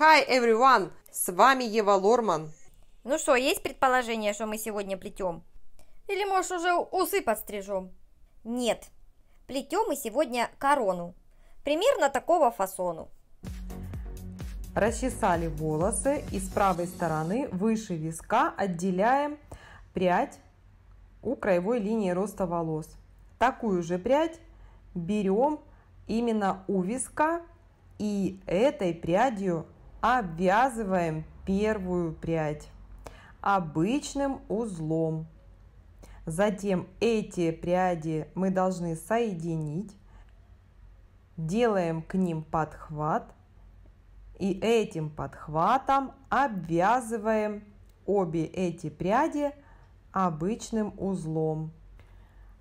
Hi, everyone! С вами Ева Лорман. Ну что, есть предположение, что мы сегодня плетем? Или, может, уже усы подстрижем? Нет. Плетем мы сегодня корону. Примерно такого фасону. Расчесали волосы и с правой стороны выше виска отделяем прядь у краевой линии роста волос. Такую же прядь берем именно у виска и этой прядью обвязываем первую прядь обычным узлом. Затем эти пряди мы должны соединить, делаем к ним подхват и этим подхватом обвязываем обе эти пряди обычным узлом.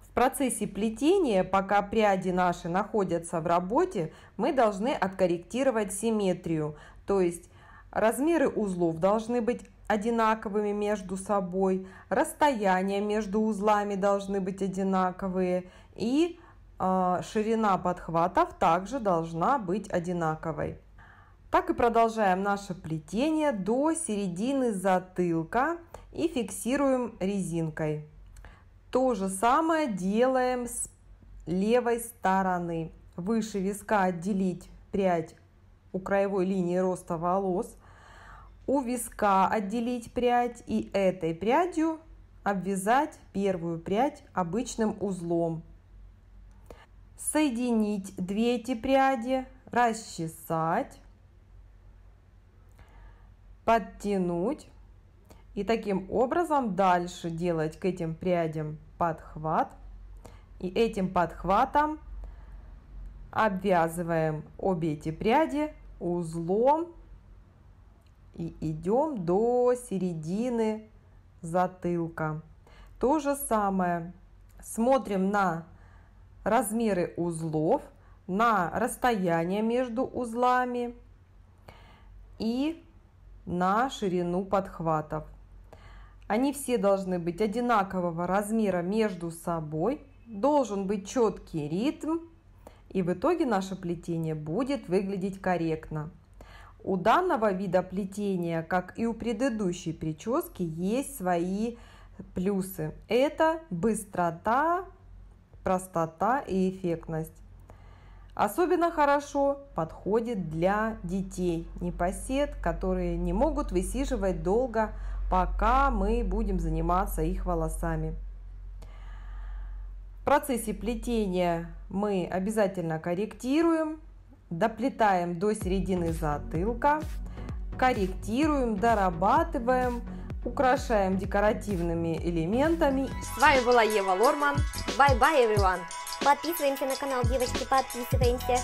В процессе плетения, пока пряди наши находятся в работе, мы должны откорректировать симметрию, то есть размеры узлов должны быть одинаковыми между собой, расстояния между узлами должны быть одинаковые и э, ширина подхватов также должна быть одинаковой. Так и продолжаем наше плетение до середины затылка и фиксируем резинкой. То же самое делаем с левой стороны. Выше виска отделить прядь у краевой линии роста волос, у виска отделить прядь и этой прядью обвязать первую прядь обычным узлом. Соединить две эти пряди, расчесать, подтянуть и таким образом дальше делать к этим прядям подхват. И этим подхватом обвязываем обе эти пряди узлом и идем до середины затылка. То же самое. Смотрим на размеры узлов, на расстояние между узлами и на ширину подхватов. Они все должны быть одинакового размера между собой. Должен быть четкий ритм и в итоге наше плетение будет выглядеть корректно. У данного вида плетения, как и у предыдущей прически, есть свои плюсы. Это быстрота, простота и эффектность. Особенно хорошо подходит для детей непосед, которые не могут высиживать долго, пока мы будем заниматься их волосами. В процессе плетения мы обязательно корректируем, доплетаем до середины затылка, корректируем, дорабатываем, украшаем декоративными элементами. С вами была Ева Лорман. Bye-bye, everyone! Подписываемся на канал, девочки, подписываемся.